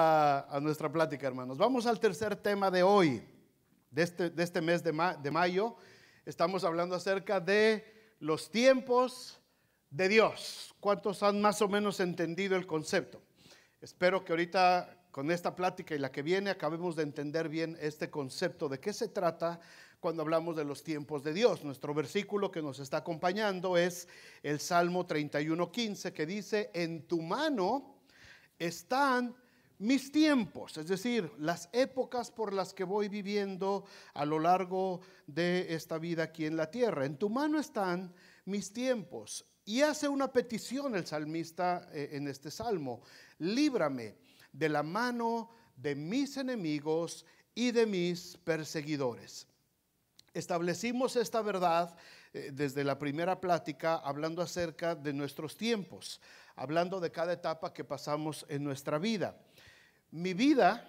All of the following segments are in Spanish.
a, nuestra plática, hermanos. Vamos al tercer tema de hoy, de este, de este mes de, de mayo. Estamos hablando acerca de los tiempos de Dios. ¿Cuántos han más o menos entendido el concepto? Espero que ahorita con esta plática y la que viene acabemos de entender bien este concepto de qué se trata cuando hablamos de los tiempos de Dios. Nuestro versículo que nos está acompañando es el Salmo 31.15 que dice, en tu mano están mis tiempos, es decir, las épocas por las que voy viviendo a lo largo de esta vida aquí en la tierra. En tu mano están mis tiempos. Y hace una petición el salmista eh, en este salmo, líbrame de la mano de mis enemigos y de mis perseguidores. Establecimos esta verdad eh, desde la primera plática hablando acerca de nuestros tiempos, hablando de cada etapa que pasamos en nuestra vida. Mi vida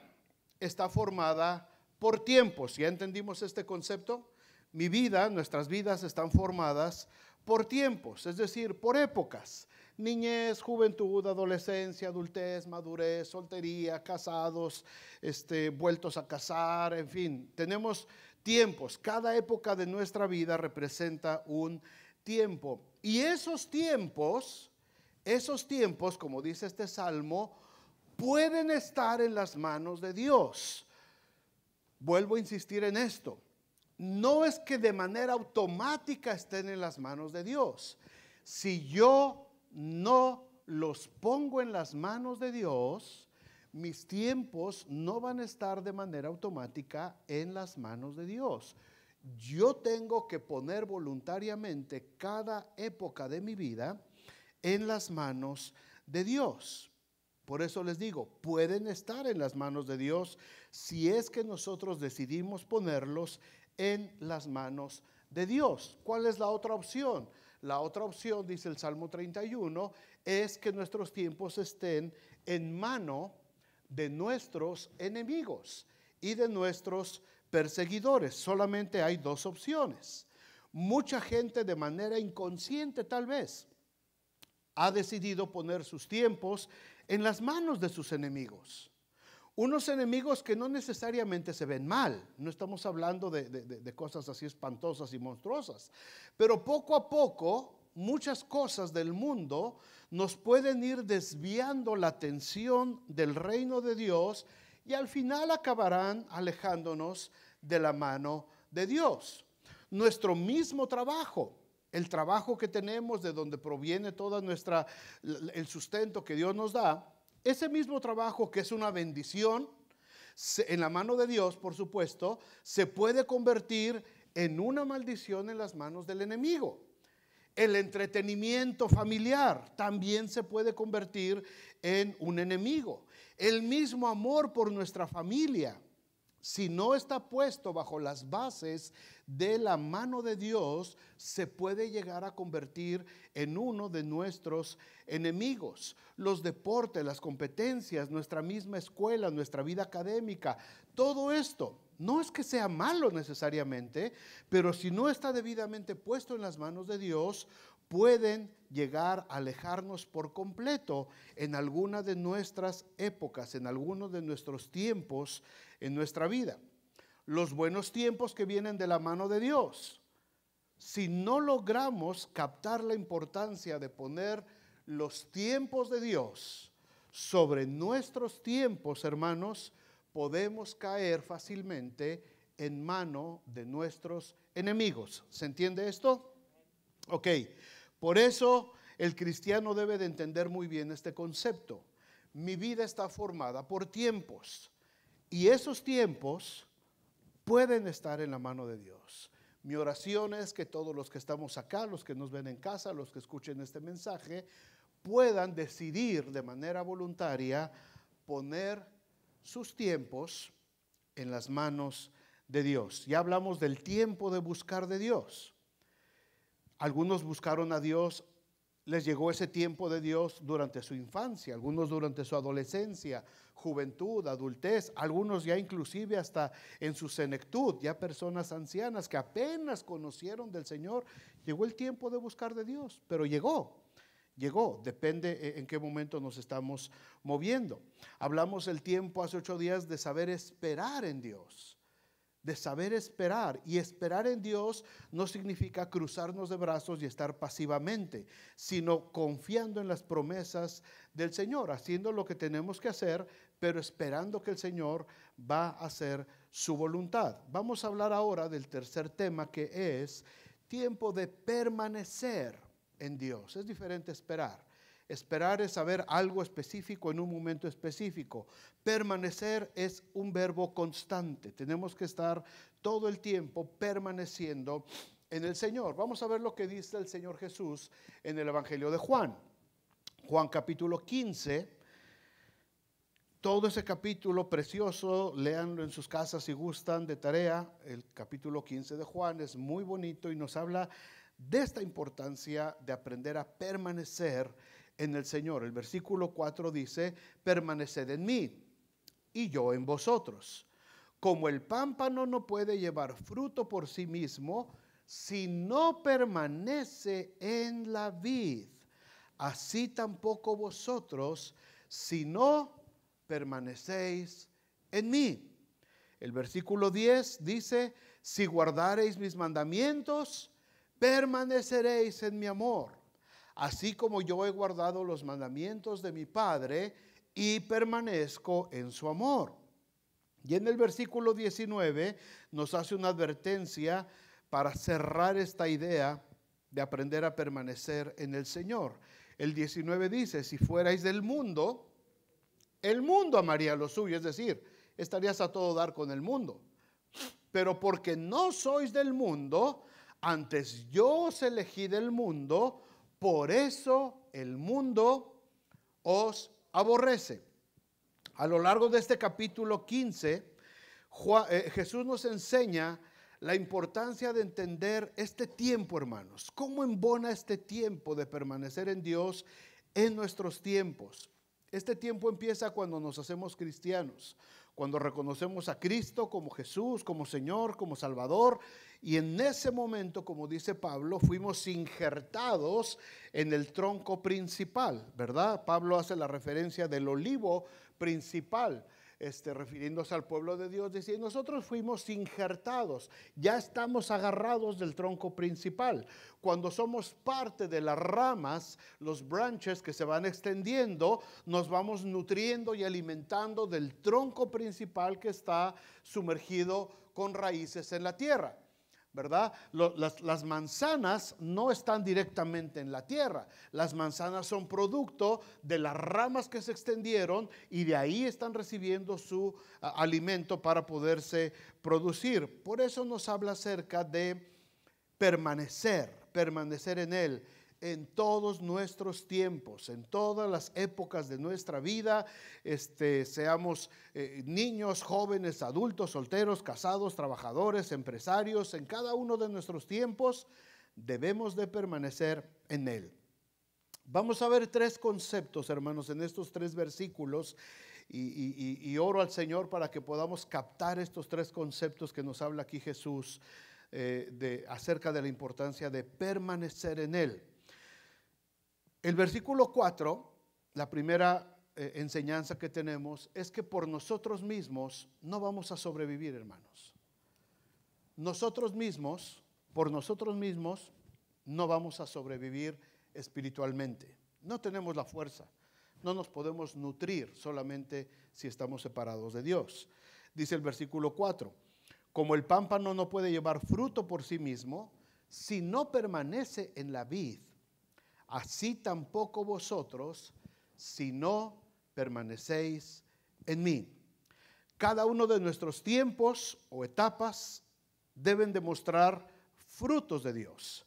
está formada por tiempos. ¿Ya entendimos este concepto? Mi vida, nuestras vidas están formadas por tiempos, es decir, por épocas. Niñez, juventud, adolescencia, adultez, madurez, soltería, casados, este, vueltos a casar, en fin, tenemos tiempos. Cada época de nuestra vida representa un tiempo. Y esos tiempos, esos tiempos, como dice este salmo, pueden estar en las manos de Dios. Vuelvo a insistir en esto. No es que de manera automática estén en las manos de Dios. Si yo no los pongo en las manos de Dios, mis tiempos no van a estar de manera automática en las manos de Dios. Yo tengo que poner voluntariamente cada época de mi vida en las manos de Dios. Por eso les digo, pueden estar en las manos de Dios si es que nosotros decidimos ponerlos en las manos de Dios. ¿Cuál es la otra opción? La otra opción, dice el Salmo 31, es que nuestros tiempos estén en mano de nuestros enemigos y de nuestros perseguidores. Solamente hay dos opciones. Mucha gente de manera inconsciente tal vez ha decidido poner sus tiempos en las manos de sus enemigos. Unos enemigos que no necesariamente se ven mal, no estamos hablando de, cosas así espantosas y monstruosas, pero poco a poco muchas cosas del mundo nos pueden ir desviando la atención del reino de Dios y al final acabarán alejándonos de la mano de Dios. Nuestro mismo trabajo, el trabajo que tenemos, de donde proviene toda nuestra el sustento que Dios nos da, ese mismo trabajo que es una bendición en la mano de Dios, por supuesto, se puede convertir en una maldición en las manos del enemigo. El entretenimiento familiar también se puede convertir en un enemigo. El mismo amor por nuestra familia si no está puesto bajo las bases de la mano de Dios, se puede llegar a convertir en uno de nuestros enemigos. Los deportes, las competencias, nuestra misma escuela, nuestra vida académica, todo esto no es que sea malo necesariamente, pero si no está debidamente puesto en las manos de Dios, pueden llegar a alejarnos por completo en alguna de nuestras épocas, en algunos de nuestros tiempos en nuestra vida. Los buenos tiempos que vienen de la mano de Dios. Si no logramos captar la importancia de poner los tiempos de Dios sobre nuestros tiempos, hermanos, podemos caer fácilmente en mano de nuestros enemigos. ¿Se entiende esto? Ok. Por eso el cristiano debe de entender muy bien este concepto. Mi vida está formada por tiempos y esos tiempos pueden estar en la mano de Dios. Mi oración es que todos los que estamos acá, los que nos ven en casa, los que escuchen este mensaje, puedan decidir de manera voluntaria poner sus tiempos en las manos de Dios. Ya hablamos del tiempo de buscar de Dios. Algunos buscaron a Dios, les llegó ese tiempo de Dios durante su infancia, algunos durante su adolescencia, juventud, adultez, algunos ya inclusive hasta en su senectud, ya personas ancianas que apenas conocieron del Señor, llegó el tiempo de buscar de Dios, pero llegó. Llegó, depende eh, en qué momento nos estamos moviendo. Hablamos el tiempo hace ocho días de saber esperar en Dios de saber esperar. Y esperar en Dios no significa cruzarnos de brazos y estar pasivamente, sino confiando en las promesas del Señor, haciendo lo que tenemos que hacer, pero esperando que el Señor va a hacer su voluntad. Vamos a hablar ahora del tercer tema que es tiempo de permanecer en Dios. Es diferente esperar. Esperar es saber algo específico en un momento específico. Permanecer es un verbo constante. Tenemos que estar todo el tiempo permaneciendo en el Señor. Vamos a ver lo que dice el Señor Jesús en el Evangelio de Juan. Juan capítulo 15. Todo ese capítulo precioso, leanlo en sus casas si gustan de tarea. El capítulo 15 de Juan es muy bonito y nos habla de esta importancia de aprender a permanecer en el Señor. El versículo 4 dice, permaneced en mí y yo en vosotros. Como el pámpano no puede llevar fruto por sí mismo si no permanece en la vid, así tampoco vosotros si no permanecéis en mí. El versículo 10 dice, si guardareis mis mandamientos, permaneceréis en mi amor así como yo he guardado los mandamientos de mi Padre y permanezco en su amor. Y en el versículo 19 nos hace una advertencia para cerrar esta idea de aprender a permanecer en el Señor. El 19 dice, si fuerais del mundo, el mundo amaría lo suyo, es decir, estarías a todo dar con el mundo. Pero porque no sois del mundo, antes yo os elegí del mundo, por eso el mundo os aborrece. A lo largo de este capítulo 15, eh, Jesús nos enseña la importancia de entender este tiempo, hermanos. ¿Cómo embona este tiempo de permanecer en Dios en nuestros tiempos? Este tiempo empieza cuando nos hacemos cristianos cuando reconocemos a Cristo como Jesús, como Señor, como Salvador. Y en ese momento, como dice Pablo, fuimos injertados en el tronco principal, ¿verdad? Pablo hace la referencia del olivo principal. Este, refiriéndose al pueblo de Dios, dice, nosotros fuimos injertados, ya estamos agarrados del tronco principal. Cuando somos parte de las ramas, los branches que se van extendiendo, nos vamos nutriendo y alimentando del tronco principal que está sumergido con raíces en la tierra. ¿verdad? las, manzanas no están directamente en la tierra. Las manzanas son producto de las ramas que se extendieron y de ahí están recibiendo su alimento para poderse producir. Por eso nos habla acerca de permanecer, permanecer en él en todos nuestros tiempos, en todas las épocas de nuestra vida, este, seamos eh, niños, jóvenes, adultos, solteros, casados, trabajadores, empresarios, en cada uno de nuestros tiempos, debemos de permanecer en Él. Vamos a ver tres conceptos, hermanos, en estos tres versículos y, oro al Señor para que podamos captar estos tres conceptos que nos habla aquí Jesús eh, de, acerca de la importancia de permanecer en Él. El versículo 4, la primera eh, enseñanza que tenemos es que por nosotros mismos no vamos a sobrevivir, hermanos. Nosotros mismos, por nosotros mismos, no vamos a sobrevivir espiritualmente. No tenemos la fuerza. No nos podemos nutrir solamente si estamos separados de Dios. Dice el versículo 4, como el pámpano no puede llevar fruto por sí mismo, si no permanece en la vid, así tampoco vosotros, si no permanecéis en mí. Cada uno de nuestros tiempos o etapas deben demostrar frutos de Dios.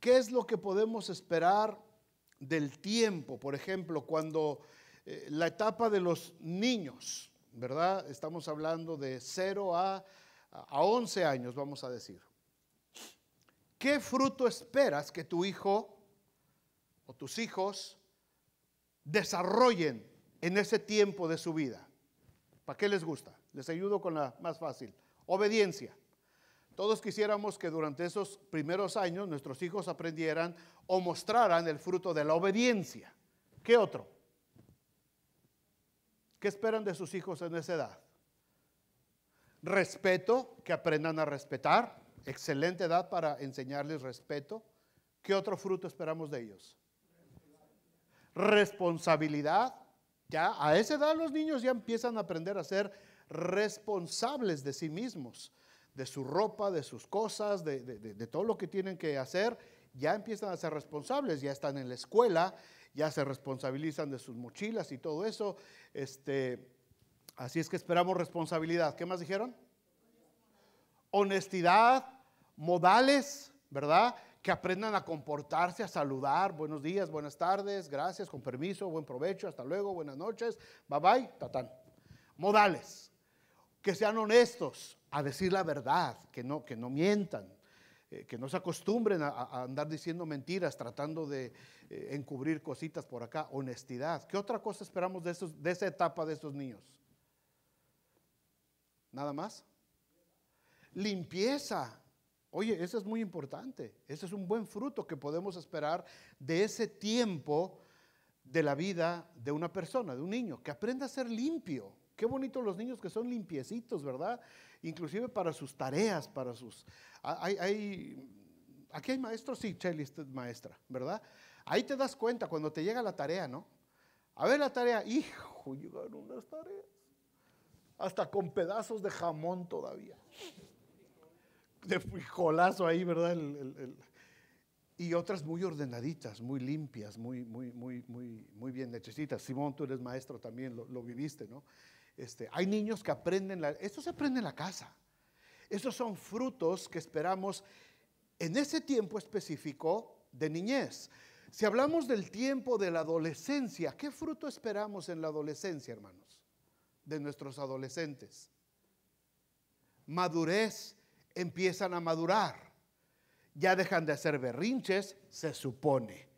¿Qué es lo que podemos esperar del tiempo? Por ejemplo, cuando eh, la etapa de los niños, ¿verdad? Estamos hablando de 0 a, a 11 años, vamos a decir. ¿Qué fruto esperas que tu hijo o tus hijos desarrollen en ese tiempo de su vida. ¿Para qué les gusta? Les ayudo con la más fácil. Obediencia. Todos quisiéramos que durante esos primeros años nuestros hijos aprendieran o mostraran el fruto de la obediencia. ¿Qué otro? ¿Qué esperan de sus hijos en esa edad? Respeto, que aprendan a respetar. Excelente edad para enseñarles respeto. ¿Qué otro fruto esperamos de ellos? responsabilidad. Ya a esa edad los niños ya empiezan a aprender a ser responsables de sí mismos, de su ropa, de sus cosas, de, todo lo que tienen que hacer. Ya empiezan a ser responsables, ya están en la escuela, ya se responsabilizan de sus mochilas y todo eso. Este, así es que esperamos responsabilidad. ¿Qué más dijeron? Honestidad, modales, ¿verdad? que aprendan a comportarse, a saludar, buenos días, buenas tardes, gracias, con permiso, buen provecho, hasta luego, buenas noches, bye bye, tatán. Modales, que sean honestos a decir la verdad, que no, que no mientan, eh, que no se acostumbren a, andar diciendo mentiras, tratando de eh, encubrir cositas por acá, honestidad. ¿Qué otra cosa esperamos de, de esa etapa de estos niños? ¿Nada más? Limpieza, Oye, eso es muy importante. Ese es un buen fruto que podemos esperar de ese tiempo de la vida de una persona, de un niño, que aprenda a ser limpio. Qué bonito los niños que son limpiecitos, ¿verdad? Inclusive para sus tareas, para sus... Aquí hay maestros, sí, usted maestra, ¿verdad? Ahí te das cuenta cuando te llega la tarea, ¿no? A ver la tarea, hijo, llegaron unas tareas. Hasta con pedazos de jamón todavía de frijolazo ahí, ¿verdad? y otras muy ordenaditas, muy limpias, muy, muy, muy, muy, muy bien necesitas. Simón, tú eres maestro también, lo, viviste, ¿no? Este, hay niños que aprenden, esto se aprende en la casa. esos son frutos que esperamos en ese tiempo específico de niñez. Si hablamos del tiempo de la adolescencia, ¿qué fruto esperamos en la adolescencia, hermanos? De nuestros adolescentes. Madurez, empiezan a madurar. Ya dejan de hacer berrinches, se supone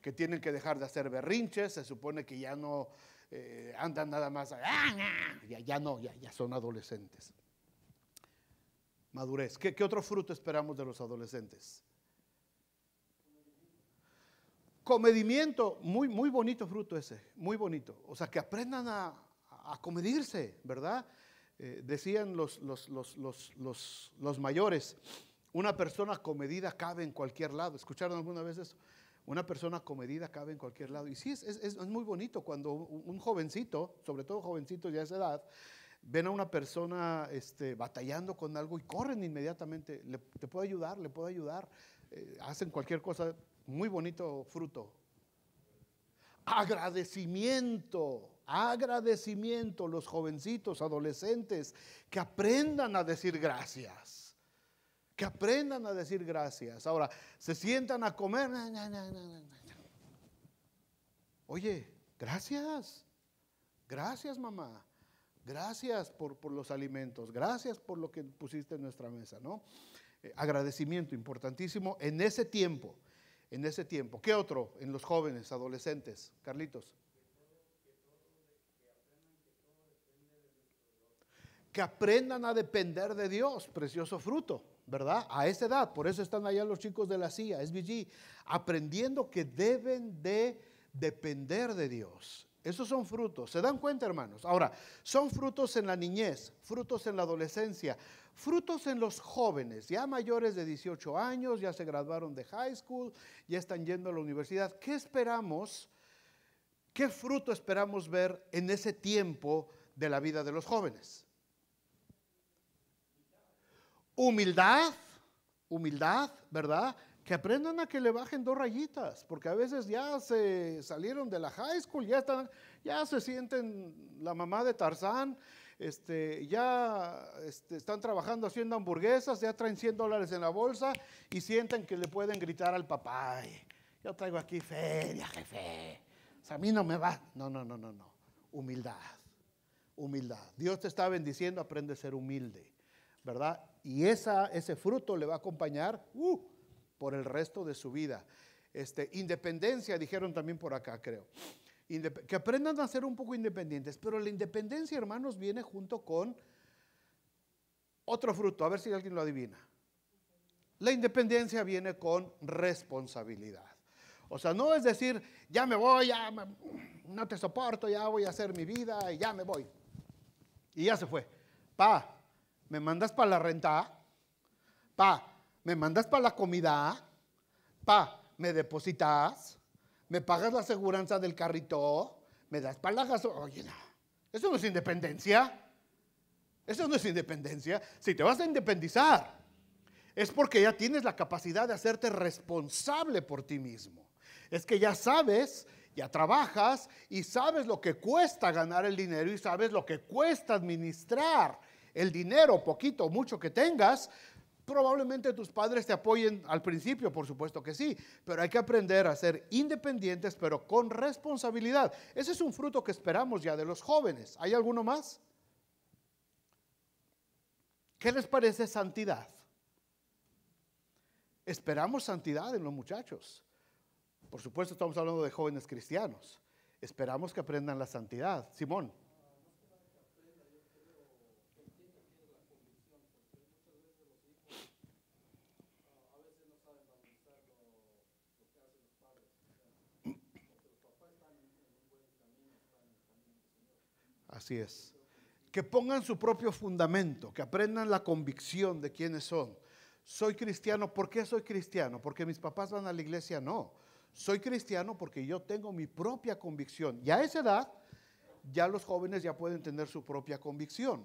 que tienen que dejar de hacer berrinches, se supone que ya no eh, andan nada más, ah, ah", ya, no, ya, ya son adolescentes. Madurez. ¿Qué, otro fruto esperamos de los adolescentes? Comedimiento, muy, muy bonito fruto ese, muy bonito. O sea, que aprendan a, a comedirse, ¿verdad? Eh, decían los, los, los, los, mayores, una persona comedida cabe en cualquier lado. ¿Escucharon alguna vez eso? Una persona comedida cabe en cualquier lado. Y sí, es, muy bonito cuando un jovencito, sobre todo jovencito ya de esa edad, ven a una persona este, batallando con algo y corren inmediatamente. Le, te puedo ayudar, le puedo ayudar. Eh, hacen cualquier cosa, muy bonito fruto Agradecimiento, agradecimiento, los jovencitos, adolescentes, que aprendan a decir gracias. Que aprendan a decir gracias. Ahora, se sientan a comer. Oye, gracias. Gracias, mamá. Gracias por, los alimentos. Gracias por lo que pusiste en nuestra mesa, ¿no? Eh, agradecimiento importantísimo en ese tiempo en ese tiempo. ¿Qué otro en los jóvenes, adolescentes? Carlitos. Que aprendan a depender de Dios, precioso fruto, ¿verdad? A esa edad, por eso están allá los chicos de la CIA, SBG, aprendiendo que deben de depender de Dios. Esos son frutos, ¿se dan cuenta hermanos? Ahora, son frutos en la niñez, frutos en la adolescencia, Frutos en los jóvenes, ya mayores de 18 años, ya se graduaron de high school, ya están yendo a la universidad. ¿Qué esperamos? ¿Qué fruto esperamos ver en ese tiempo de la vida de los jóvenes? Humildad, humildad, ¿verdad? Que aprendan a que le bajen dos rayitas, porque a veces ya se salieron de la high school, ya, están, ya se sienten la mamá de Tarzán este, ya este, están trabajando haciendo hamburguesas, ya traen 100 dólares en la bolsa y sienten que le pueden gritar al papá, yo traigo aquí feria, jefe. O a mí no me va. No, no, no, no, no. Humildad, humildad. Dios te está bendiciendo, aprende a ser humilde, ¿verdad? Y esa, ese fruto le va a acompañar uh, por el resto de su vida. Este, independencia, dijeron también por acá, creo que aprendan a ser un poco independientes. Pero la independencia, hermanos, viene junto con otro fruto, a ver si alguien lo adivina. La independencia viene con responsabilidad. O sea, no es decir, ya me voy, ya no te soporto, ya voy a hacer mi vida y ya me voy. Y ya se fue. Pa, me mandas para la renta. Pa, me mandas para la comida. Pa, me depositas me pagas la aseguranza del carrito, me das palagas. Oye, no, eso no es independencia. Eso no es independencia. Si te vas a independizar, es porque ya tienes la capacidad de hacerte responsable por ti mismo. Es que ya sabes, ya trabajas y sabes lo que cuesta ganar el dinero y sabes lo que cuesta administrar el dinero, poquito o mucho que tengas, Probablemente tus padres te apoyen al principio, por supuesto que sí, pero hay que aprender a ser independientes, pero con responsabilidad. Ese es un fruto que esperamos ya de los jóvenes. ¿Hay alguno más? ¿Qué les parece santidad? Esperamos santidad en los muchachos. Por supuesto, estamos hablando de jóvenes cristianos. Esperamos que aprendan la santidad. Simón. Así es. Que pongan su propio fundamento, que aprendan la convicción de quiénes son. Soy cristiano, ¿por qué soy cristiano? Porque mis papás van a la iglesia, no. Soy cristiano porque yo tengo mi propia convicción. Y a esa edad, ya los jóvenes ya pueden tener su propia convicción.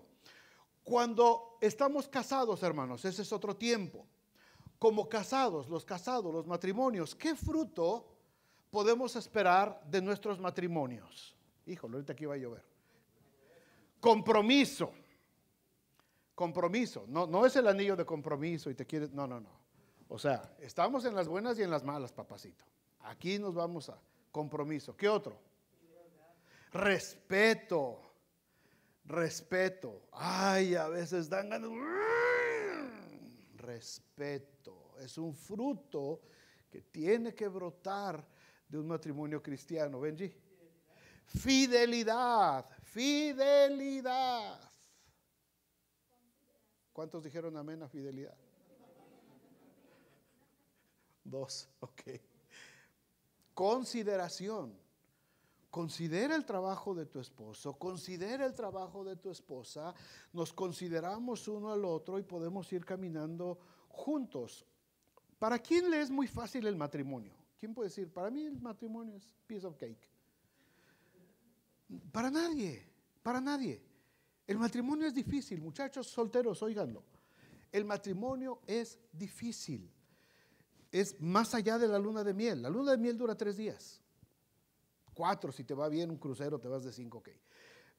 Cuando estamos casados, hermanos, ese es otro tiempo. Como casados, los casados, los matrimonios, ¿qué fruto podemos esperar de nuestros matrimonios? Híjole, ahorita aquí va a llover. Compromiso. Compromiso. No, no es el anillo de compromiso y te quieres. No, no, no. O sea, estamos en las buenas y en las malas, papacito. Aquí nos vamos a compromiso. ¿Qué otro? Respeto. Respeto. Ay, a veces dan Respeto. Es un fruto que tiene que brotar de un matrimonio cristiano. Benji. Fidelidad, fidelidad. ¿Cuántos dijeron amén a fidelidad? Dos, ok. Consideración. Considera el trabajo de tu esposo, considera el trabajo de tu esposa. Nos consideramos uno al otro y podemos ir caminando juntos. ¿Para quién le es muy fácil el matrimonio? ¿Quién puede decir, para mí el matrimonio es piece of cake? Para nadie, para nadie. El matrimonio es difícil, muchachos solteros, oíganlo. El matrimonio es difícil. Es más allá de la luna de miel. La luna de miel dura tres días. Cuatro, si te va bien un crucero, te vas de cinco, ok.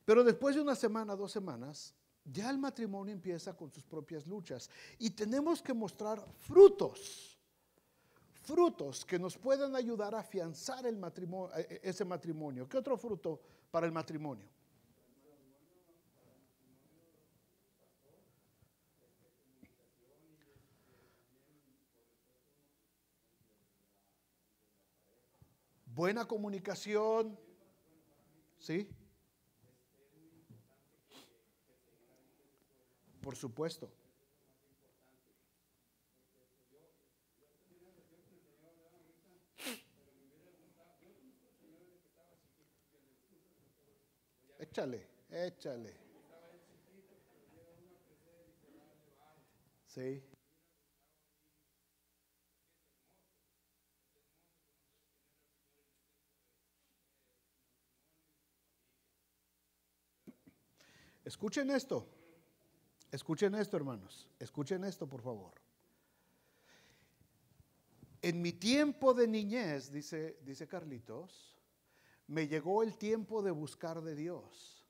Pero después de una semana, dos semanas, ya el matrimonio empieza con sus propias luchas. Y tenemos que mostrar frutos. Frutos que nos puedan ayudar a afianzar el matrimonio, e-, e-, ese matrimonio. ¿Qué otro fruto para el matrimonio? Buena comunicación, ¿sí? Por supuesto. Échale, échale. Sí. Escuchen esto, escuchen esto hermanos, escuchen esto por favor. En mi tiempo de niñez, dice, dice Carlitos, me llegó el tiempo de buscar de Dios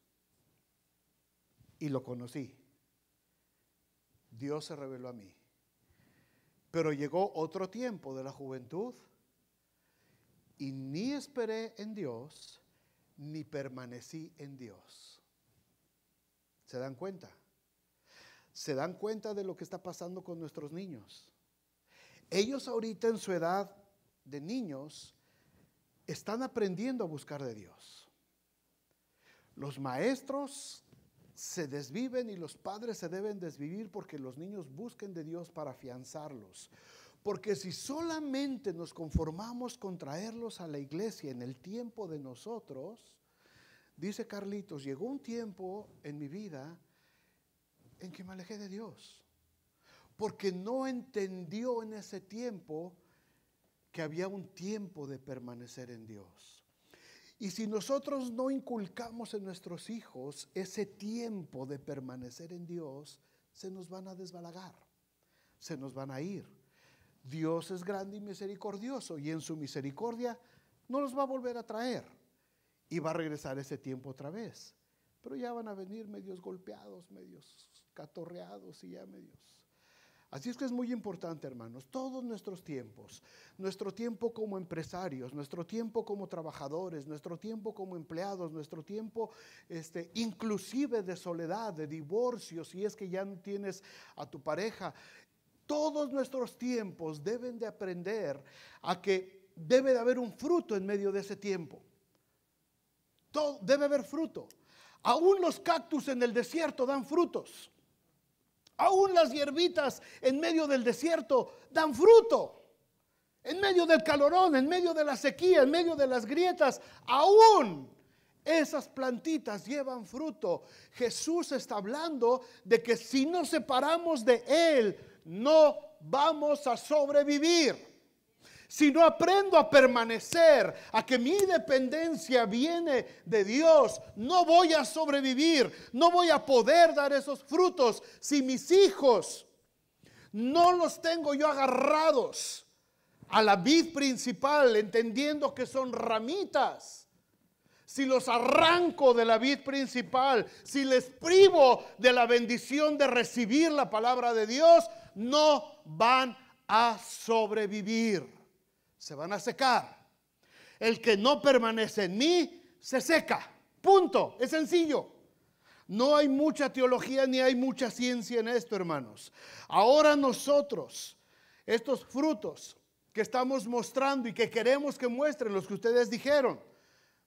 y lo conocí. Dios se reveló a mí. Pero llegó otro tiempo de la juventud y ni esperé en Dios ni permanecí en Dios. ¿Se dan cuenta? ¿Se dan cuenta de lo que está pasando con nuestros niños? Ellos ahorita en su edad de niños están aprendiendo a buscar de Dios. Los maestros se desviven y los padres se deben desvivir porque los niños busquen de Dios para afianzarlos. Porque si solamente nos conformamos con traerlos a la iglesia en el tiempo de nosotros, dice Carlitos, llegó un tiempo en mi vida en que me alejé de Dios. Porque no entendió en ese tiempo que había un tiempo de permanecer en Dios. Y si nosotros no inculcamos en nuestros hijos ese tiempo de permanecer en Dios, se nos van a desbalagar, se nos van a ir. Dios es grande y misericordioso y en su misericordia no los va a volver a traer y va a regresar ese tiempo otra vez. Pero ya van a venir medios golpeados, medios catorreados y ya medios Así es que es muy importante, hermanos, todos nuestros tiempos, nuestro tiempo como empresarios, nuestro tiempo como trabajadores, nuestro tiempo como empleados, nuestro tiempo este, inclusive de soledad, de divorcio, si es que ya no tienes a tu pareja, todos nuestros tiempos deben de aprender a que debe de haber un fruto en medio de ese tiempo. Todo, debe haber fruto. Aún los cactus en el desierto dan frutos. Aún las hierbitas en medio del desierto dan fruto. En medio del calorón, en medio de la sequía, en medio de las grietas, aún esas plantitas llevan fruto. Jesús está hablando de que si nos separamos de Él, no vamos a sobrevivir si no aprendo a permanecer, a que mi dependencia viene de Dios, no voy a sobrevivir, no voy a poder dar esos frutos si mis hijos no los tengo yo agarrados a la vid principal, entendiendo que son ramitas. Si los arranco de la vid principal, si les privo de la bendición de recibir la palabra de Dios, no van a sobrevivir se van a secar. El que no permanece en mí, se seca. Punto. Es sencillo. No hay mucha teología ni hay mucha ciencia en esto, hermanos. Ahora nosotros, estos frutos que estamos mostrando y que queremos que muestren los que ustedes dijeron,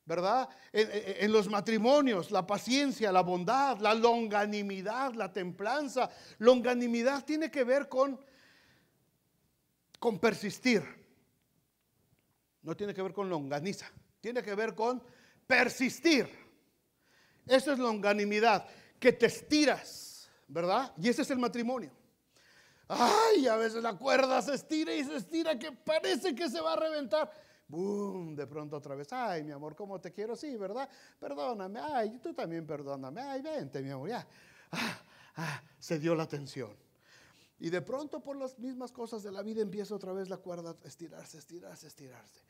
¿verdad? En, los matrimonios, la paciencia, la bondad, la longanimidad, la templanza. Longanimidad tiene que ver con, con persistir no tiene que ver con longaniza, tiene que ver con persistir. Eso es longanimidad, que te estiras, ¿verdad? Y ese es el matrimonio. Ay, a veces la cuerda se estira y se estira que parece que se va a reventar. Boom, De pronto otra vez. Ay, mi amor, ¿cómo te quiero? Sí, ¿verdad? Perdóname. Ay, tú también perdóname. Ay, vente, mi amor, ya. Ah, ah, se dio la tensión. Y de pronto por las mismas cosas de la vida empieza otra vez la cuerda a estirarse, estirarse, estirarse.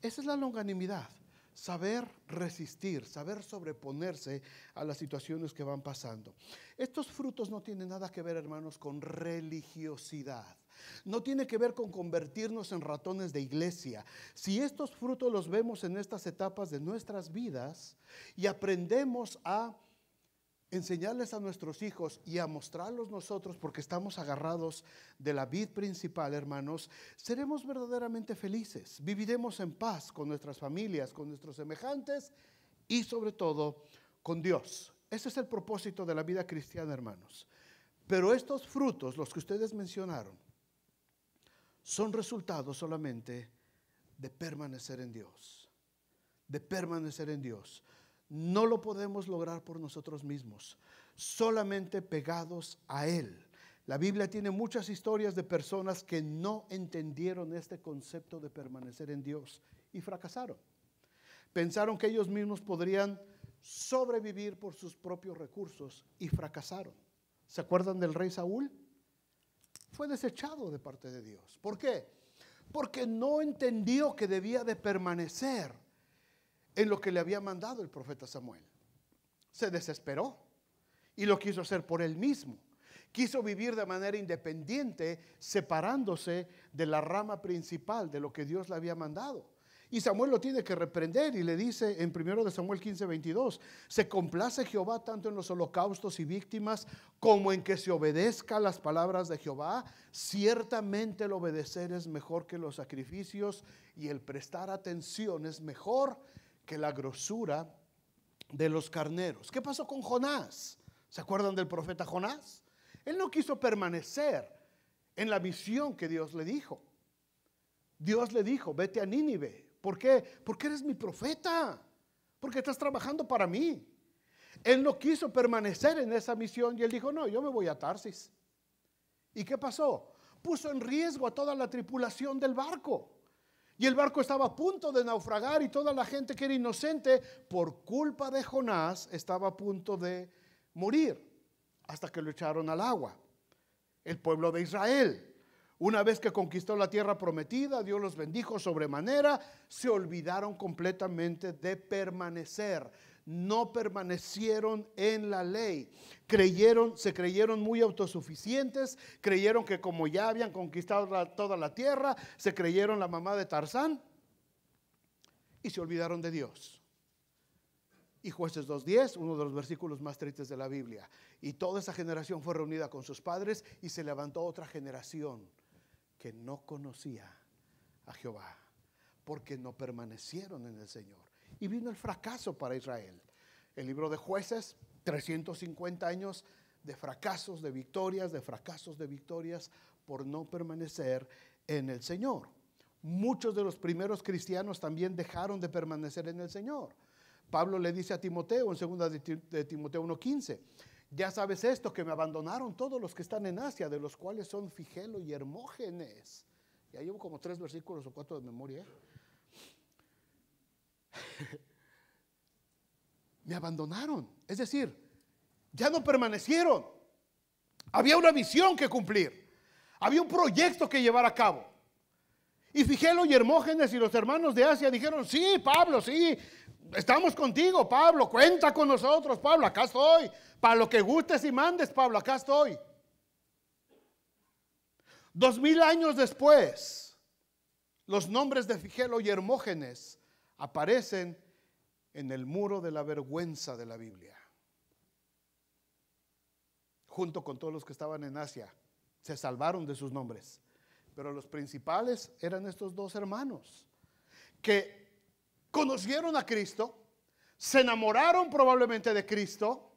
Esa es la longanimidad, saber resistir, saber sobreponerse a las situaciones que van pasando. Estos frutos no tienen nada que ver, hermanos, con religiosidad. No tiene que ver con convertirnos en ratones de iglesia. Si estos frutos los vemos en estas etapas de nuestras vidas y aprendemos a enseñarles a nuestros hijos y a mostrarlos nosotros, porque estamos agarrados de la vid principal, hermanos, seremos verdaderamente felices, viviremos en paz con nuestras familias, con nuestros semejantes y sobre todo con Dios. Ese es el propósito de la vida cristiana, hermanos. Pero estos frutos, los que ustedes mencionaron, son resultados solamente de permanecer en Dios, de permanecer en Dios no lo podemos lograr por nosotros mismos, solamente pegados a Él. La Biblia tiene muchas historias de personas que no entendieron este concepto de permanecer en Dios y fracasaron. Pensaron que ellos mismos podrían sobrevivir por sus propios recursos y fracasaron. ¿Se acuerdan del rey Saúl? Fue desechado de parte de Dios. ¿Por qué? Porque no entendió que debía de permanecer en lo que le había mandado el profeta Samuel. Se desesperó y lo quiso hacer por él mismo. Quiso vivir de manera independiente, separándose de la rama principal de lo que Dios le había mandado. Y Samuel lo tiene que reprender y le dice en 1 Samuel 15.22. se complace Jehová tanto en los holocaustos y víctimas como en que se obedezca las palabras de Jehová. Ciertamente el obedecer es mejor que los sacrificios y el prestar atención es mejor que la grosura de los carneros. ¿Qué pasó con Jonás? ¿Se acuerdan del profeta Jonás? Él no quiso permanecer en la misión que Dios le dijo. Dios le dijo, vete a Nínive. ¿Por qué? Porque eres mi profeta, porque estás trabajando para mí. Él no quiso permanecer en esa misión y él dijo, no, yo me voy a Tarsis. ¿Y qué pasó? Puso en riesgo a toda la tripulación del barco. Y el barco estaba a punto de naufragar y toda la gente que era inocente por culpa de Jonás estaba a punto de morir hasta que lo echaron al agua. El pueblo de Israel, una vez que conquistó la tierra prometida, Dios los bendijo sobremanera, se olvidaron completamente de permanecer, no permanecieron en la ley. Creyeron, se creyeron muy autosuficientes, creyeron que como ya habían conquistado toda la tierra, se creyeron la mamá de Tarzán y se olvidaron de Dios. Y jueces 2.10, uno de los versículos más tristes de la Biblia. Y toda esa generación fue reunida con sus padres y se levantó otra generación que no conocía a Jehová, porque no permanecieron en el Señor y vino el fracaso para Israel. El libro de jueces, 350 años de fracasos, de victorias, de fracasos, de victorias por no permanecer en el Señor. Muchos de los primeros cristianos también dejaron de permanecer en el Señor. Pablo le dice a Timoteo en 2 de Timoteo 1:15, ya sabes esto, que me abandonaron todos los que están en Asia, de los cuales son Figelo y Hermógenes. Ya llevo como tres versículos o cuatro de memoria. ¿eh? Me abandonaron. Es decir, ya no permanecieron. Había una misión que cumplir. Había un proyecto que llevar a cabo. Y Figelo y Hermógenes y los hermanos de Asia dijeron, sí, Pablo, sí, estamos contigo, Pablo, cuenta con nosotros, Pablo, acá estoy. Para lo que gustes y mandes, Pablo, acá estoy. Dos mil años después, los nombres de Figelo y Hermógenes aparecen en el muro de la vergüenza de la Biblia. Junto con todos los que estaban en Asia, se salvaron de sus nombres. Pero los principales eran estos dos hermanos que conocieron a Cristo, se enamoraron probablemente de Cristo,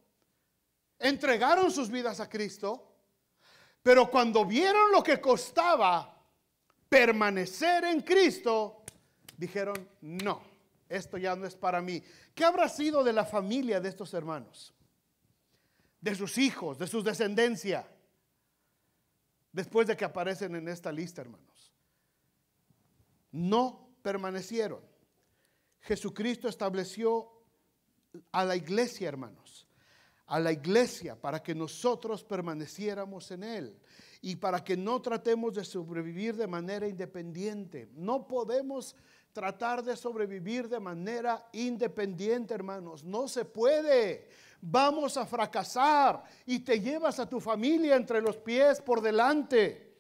entregaron sus vidas a Cristo, pero cuando vieron lo que costaba permanecer en Cristo, dijeron, no, esto ya no es para mí. ¿Qué habrá sido de la familia de estos hermanos? De sus hijos, de sus descendencia, después de que aparecen en esta lista, hermanos. No permanecieron. Jesucristo estableció a la iglesia, hermanos, a la iglesia para que nosotros permaneciéramos en Él y para que no tratemos de sobrevivir de manera independiente. No podemos tratar de sobrevivir de manera independiente, hermanos. No se puede. Vamos a fracasar y te llevas a tu familia entre los pies por delante.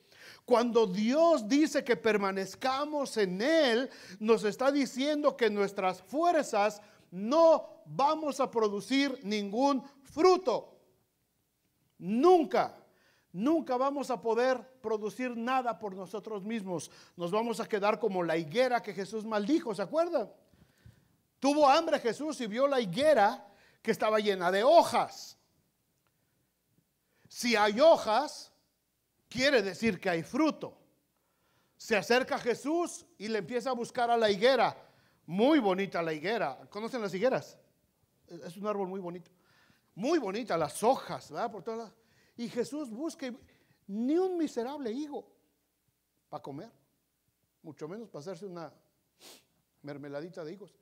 Cuando Dios dice que permanezcamos en Él, nos está diciendo que nuestras fuerzas no vamos a producir ningún fruto. Nunca. Nunca vamos a poder producir nada por nosotros mismos. Nos vamos a quedar como la higuera que Jesús maldijo, ¿se acuerdan? Tuvo hambre Jesús y vio la higuera que estaba llena de hojas. Si hay hojas, quiere decir que hay fruto. Se acerca Jesús y le empieza a buscar a la higuera. Muy bonita la higuera. ¿Conocen las higueras? Es un árbol muy bonito. Muy bonita, las hojas, ¿verdad? Por todas las y Jesús busca ni un miserable higo para comer, mucho menos para hacerse una mermeladita de higos.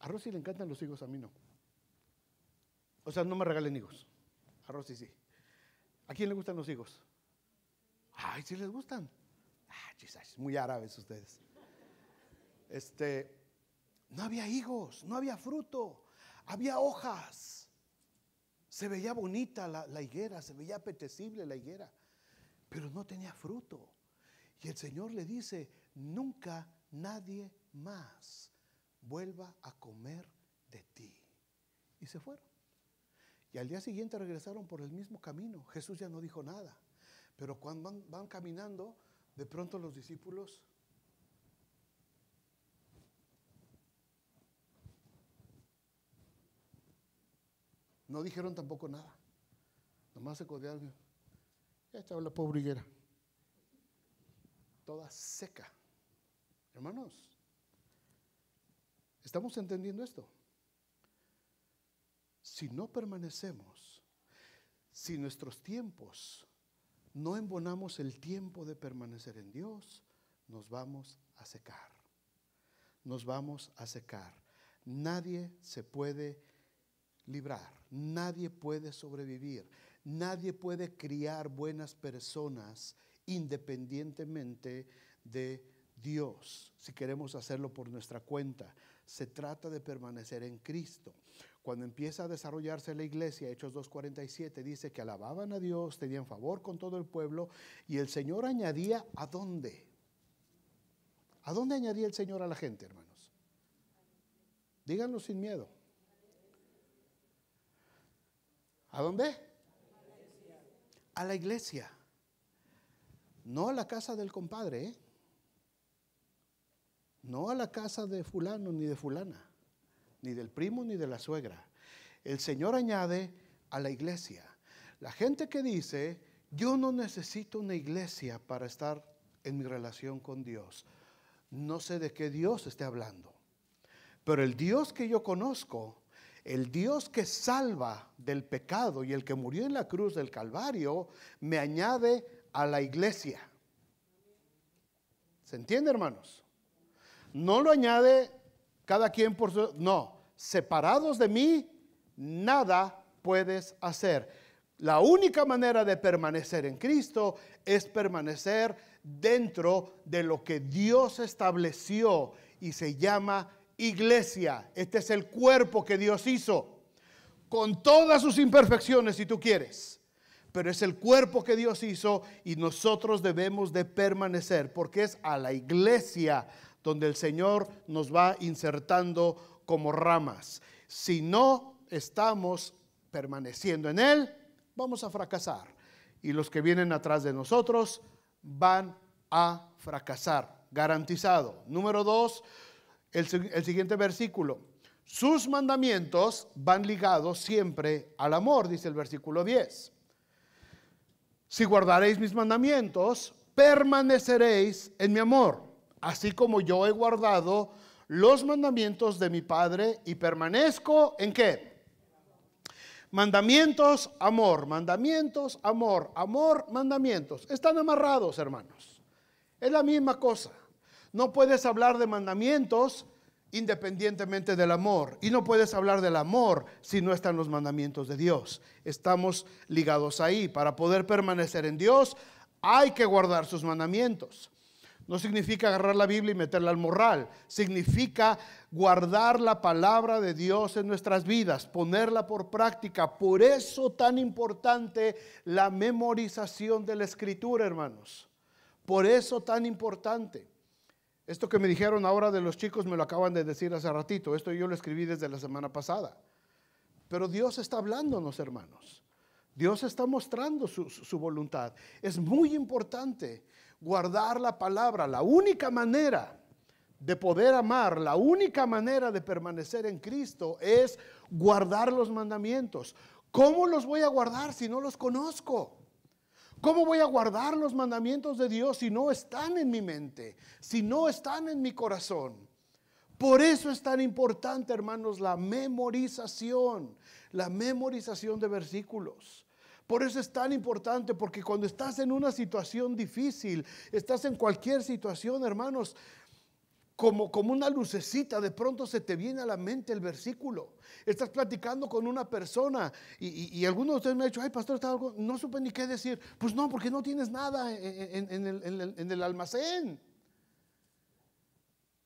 A Rosy le encantan los higos, a mí no. O sea, no me regalen higos. A Rosy sí. ¿A quién le gustan los higos? Ay, sí les gustan. Ah, muy árabes ustedes. Este, no había higos, no había fruto, había hojas. Se veía bonita la, higuera, se veía apetecible la higuera, pero no tenía fruto. Y el Señor le dice, nunca nadie más vuelva a comer de ti. Y se fueron. Y al día siguiente regresaron por el mismo camino. Jesús ya no dijo nada. Pero cuando van, caminando, de pronto los discípulos No dijeron tampoco nada. Nomás se codearon. Ya estaba la pobre higuera. Toda seca. Hermanos, ¿estamos entendiendo esto? Si no permanecemos, si nuestros tiempos no embonamos el tiempo de permanecer en Dios, nos vamos a secar. Nos vamos a secar. Nadie se puede librar, nadie puede sobrevivir, nadie puede criar buenas personas independientemente de Dios, si queremos hacerlo por nuestra cuenta. Se trata de permanecer en Cristo. Cuando empieza a desarrollarse la iglesia, Hechos 2.47 dice que alababan a Dios, tenían favor con todo el pueblo y el Señor añadía a dónde. ¿A dónde añadía el Señor a la gente, hermanos? Díganlo sin miedo. ¿A dónde? A la iglesia. No a la casa del compadre. ¿eh? No a la casa de fulano ni de fulana. Ni del primo ni de la suegra. El Señor añade a la iglesia. La gente que dice, yo no necesito una iglesia para estar en mi relación con Dios. No sé de qué Dios esté hablando. Pero el Dios que yo conozco el Dios que salva del pecado y el que murió en la cruz del Calvario, me añade a la iglesia. ¿Se entiende, hermanos? No lo añade cada quien por su... No, separados de mí, nada puedes hacer. La única manera de permanecer en Cristo es permanecer dentro de lo que Dios estableció y se llama iglesia. Este es el cuerpo que Dios hizo, con todas sus imperfecciones, si tú quieres. Pero es el cuerpo que Dios hizo y nosotros debemos de permanecer, porque es a la iglesia donde el Señor nos va insertando como ramas. Si no estamos permaneciendo en Él, vamos a fracasar. Y los que vienen atrás de nosotros van a fracasar, garantizado. Número dos, el, siguiente versículo. Sus mandamientos van ligados siempre al amor, dice el versículo 10. Si guardaréis mis mandamientos, permaneceréis en mi amor, así como yo he guardado los mandamientos de mi Padre y permanezco en qué? Mandamientos, amor, mandamientos, amor, amor, mandamientos. Están amarrados, hermanos. Es la misma cosa. No puedes hablar de mandamientos independientemente del amor. Y no puedes hablar del amor si no están los mandamientos de Dios. Estamos ligados ahí. Para poder permanecer en Dios hay que guardar sus mandamientos. No significa agarrar la Biblia y meterla al morral. Significa guardar la palabra de Dios en nuestras vidas, ponerla por práctica. Por eso tan importante la memorización de la escritura, hermanos. Por eso tan importante. Esto que me dijeron ahora de los chicos me lo acaban de decir hace ratito. Esto yo lo escribí desde la semana pasada. Pero Dios está hablándonos, hermanos. Dios está mostrando su, su voluntad. Es muy importante guardar la palabra. La única manera de poder amar, la única manera de permanecer en Cristo es guardar los mandamientos. ¿Cómo los voy a guardar si no los conozco? ¿Cómo voy a guardar los mandamientos de Dios si no están en mi mente, si no están en mi corazón? Por eso es tan importante, hermanos, la memorización, la memorización de versículos. Por eso es tan importante, porque cuando estás en una situación difícil, estás en cualquier situación, hermanos, como, una lucecita, de pronto se te viene a la mente el versículo. Estás platicando con una persona y, y, algunos de ustedes me han dicho, ay pastor, está algo, no supe ni qué decir. Pues no, porque no tienes nada en, el, en el almacén.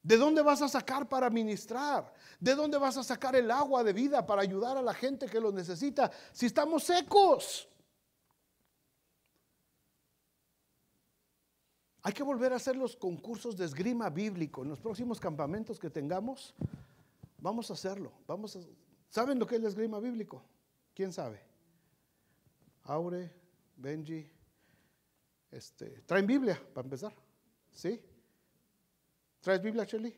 ¿De dónde vas a sacar para ministrar? ¿De dónde vas a sacar el agua de vida para ayudar a la gente que lo necesita? Si estamos secos. Hay que volver a hacer los concursos de esgrima bíblico. En los próximos campamentos que tengamos, vamos a hacerlo. Vamos ¿Saben lo que es el esgrima bíblico? ¿Quién sabe? Aure, Benji, este, ¿traen Biblia para empezar? ¿Sí? ¿Traes Biblia, Shelly?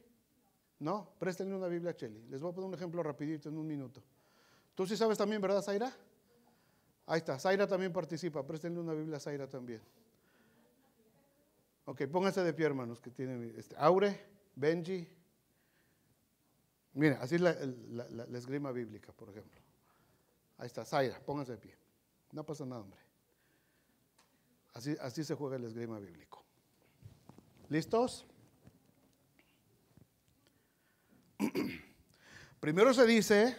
No, préstenle una Biblia a Cheli. Les voy a poner un ejemplo rapidito en un minuto. Tú sí sabes también, ¿verdad, Zaira? Ahí está, Zaira también participa, préstenle una Biblia a Zaira también. Ok, pónganse de pie, hermanos, que tienen este, Aure, Benji. Mira, así es la, esgrima bíblica, por ejemplo. Ahí está, Zaira, pónganse de pie. No pasa nada, hombre. Así, así se juega el esgrima bíblico. ¿Listos? Primero se dice,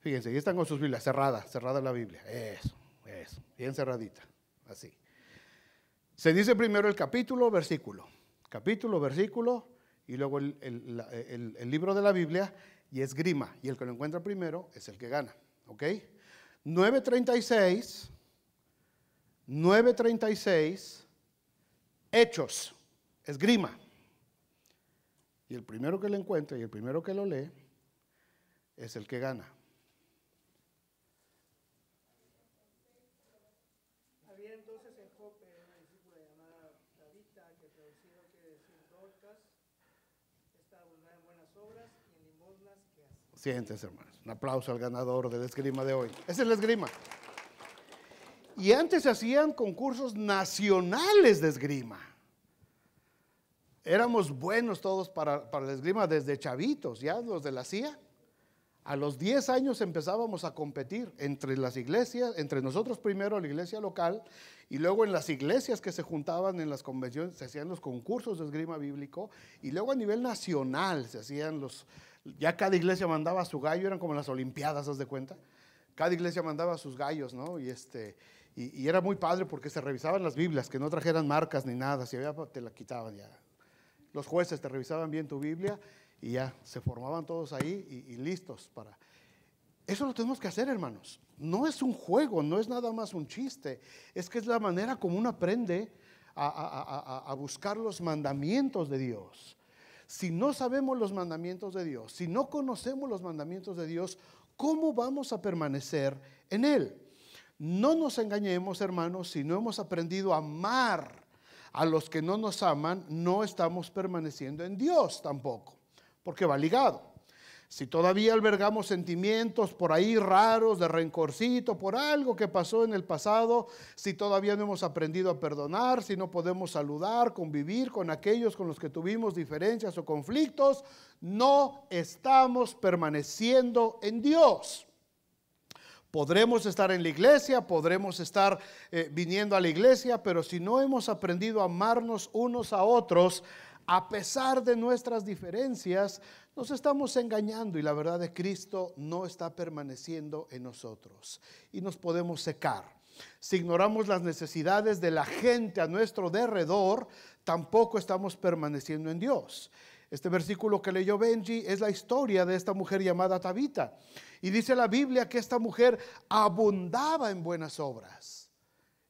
fíjense, ahí están con sus Biblias, cerrada, cerrada la Biblia. Eso, eso, bien cerradita, así. Se dice primero el capítulo, versículo, capítulo, versículo, y luego el, libro de la Biblia y esgrima. Y el que lo encuentra primero es el que gana. ¿Ok? 936, 936, hechos, esgrima. Y el primero que lo encuentra y el primero que lo lee es el que gana. Siéntense, hermanos. Un aplauso al ganador del esgrima de hoy. Es el esgrima. Y antes se hacían concursos nacionales de esgrima. Éramos buenos todos para, para la esgrima desde chavitos, ya los de la CIA. A los 10 años empezábamos a competir entre las iglesias, entre nosotros primero la iglesia local y luego en las iglesias que se juntaban en las convenciones se hacían los concursos de esgrima bíblico y luego a nivel nacional se hacían los, ya cada iglesia mandaba a su gallo, eran como las Olimpiadas, ¿haz de cuenta? Cada iglesia mandaba a sus gallos, ¿no? Y, este, y, era muy padre porque se revisaban las Biblias, que no trajeran marcas ni nada, si había, te la quitaban ya. Los jueces te revisaban bien tu Biblia y ya, se formaban todos ahí y, listos para... Eso lo tenemos que hacer, hermanos. No es un juego, no es nada más un chiste. Es que es la manera como uno aprende a buscar los mandamientos de Dios. Si no sabemos los mandamientos de Dios, si no conocemos los mandamientos de Dios, ¿cómo vamos a permanecer en Él? No nos engañemos, hermanos, si no hemos aprendido a amar a los que no nos aman, no estamos permaneciendo en Dios tampoco, porque va ligado. Si todavía albergamos sentimientos por ahí raros, de rencorcito, por algo que pasó en el pasado, si todavía no hemos aprendido a perdonar, si no podemos saludar, convivir con aquellos con los que tuvimos diferencias o conflictos, no estamos permaneciendo en Dios. Podremos estar en la iglesia, podremos estar eh, viniendo a la iglesia, pero si no hemos aprendido a amarnos unos a otros, a pesar de nuestras diferencias, nos estamos engañando y la verdad de Cristo no está permaneciendo en nosotros y nos podemos secar. Si ignoramos las necesidades de la gente a nuestro derredor, tampoco estamos permaneciendo en Dios. Este versículo que leyó Benji es la historia de esta mujer llamada Tabita. Y dice la Biblia que esta mujer abundaba en buenas obras.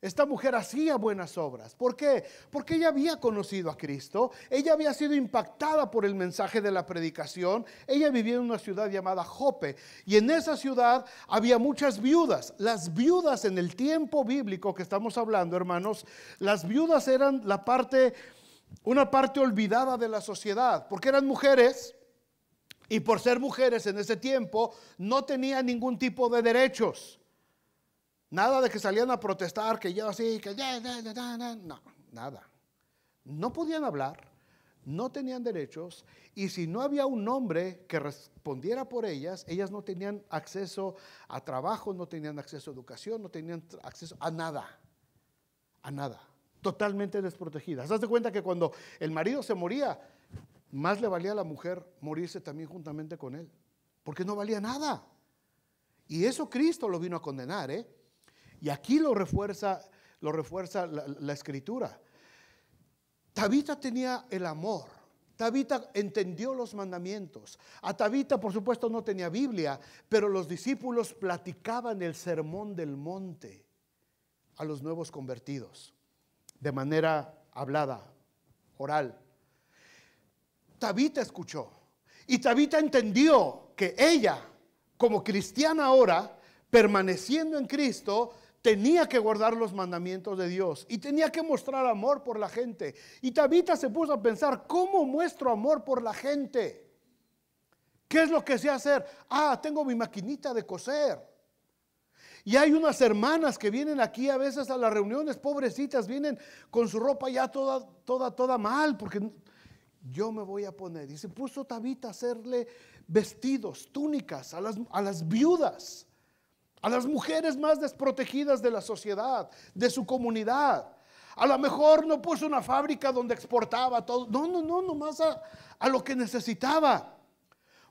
Esta mujer hacía buenas obras. ¿Por qué? Porque ella había conocido a Cristo, ella había sido impactada por el mensaje de la predicación, ella vivía en una ciudad llamada Jope y en esa ciudad había muchas viudas. Las viudas en el tiempo bíblico que estamos hablando, hermanos, las viudas eran la parte, una parte olvidada de la sociedad, porque eran mujeres y por ser mujeres en ese tiempo no tenían ningún tipo de derechos. Nada de que salían a protestar, que yo así, que ya, ya, ya, no, nada. No podían hablar, no tenían derechos, y si no había un hombre que respondiera por ellas, ellas no tenían acceso a trabajo, no tenían acceso a educación, no tenían acceso a nada, a nada, totalmente desprotegidas. Haz de cuenta que cuando el marido se moría, más le valía a la mujer morirse también juntamente con él, porque no valía nada. Y eso Cristo lo vino a condenar, ¿eh? Y aquí lo refuerza, lo refuerza la, escritura. Tabita tenía el amor. Tabita entendió los mandamientos. A Tabita, por supuesto, no tenía Biblia, pero los discípulos platicaban el sermón del monte a los nuevos convertidos, de manera hablada, oral. Tabita escuchó y Tabita entendió que ella, como cristiana ahora, permaneciendo en Cristo, tenía que guardar los mandamientos de Dios y tenía que mostrar amor por la gente. Y Tabita se puso a pensar, ¿cómo muestro amor por la gente? ¿Qué es lo que sé hacer? Ah, tengo mi maquinita de coser. Y hay unas hermanas que vienen aquí a veces a las reuniones, pobrecitas, vienen con su ropa ya toda, toda, toda mal, porque yo me voy a poner. Y se puso Tabita a hacerle vestidos, túnicas a las, a las viudas a las mujeres más desprotegidas de la sociedad, de su comunidad. A lo mejor no puso una fábrica donde exportaba todo. No, no, no, nomás a, a lo que necesitaba.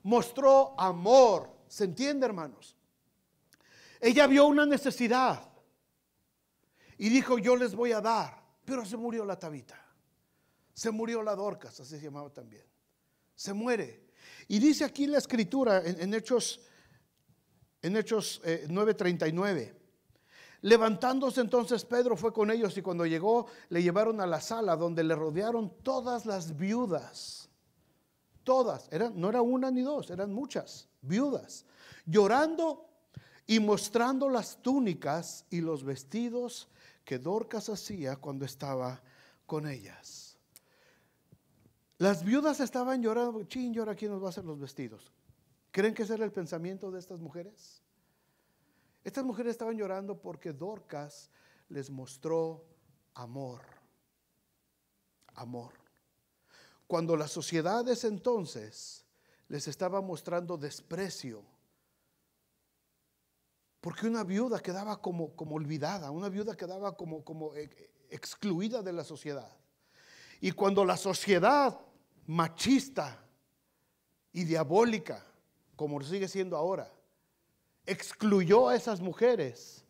Mostró amor. ¿Se entiende, hermanos? Ella vio una necesidad y dijo, yo les voy a dar. Pero se murió la Tabita. Se murió la Dorcas, así se llamaba también. Se muere. Y dice aquí la escritura en, en Hechos en Hechos 9:39. Eh, Levantándose entonces Pedro fue con ellos y cuando llegó le llevaron a la sala donde le rodearon todas las viudas. Todas, no era una ni dos, eran muchas viudas, llorando y mostrando las túnicas y los vestidos que Dorcas hacía cuando estaba con ellas. Las viudas estaban llorando, chin, llora, ¿quién nos va a hacer los vestidos? ¿Creen que ese era el pensamiento de estas mujeres? Estas mujeres estaban llorando porque Dorcas les mostró amor. Amor. Cuando la sociedad de ese entonces les estaba mostrando desprecio, porque una viuda quedaba como, como olvidada, una viuda quedaba como, como e, e, excluida de la sociedad. Y cuando la sociedad machista y diabólica como sigue siendo ahora. Excluyó a esas mujeres.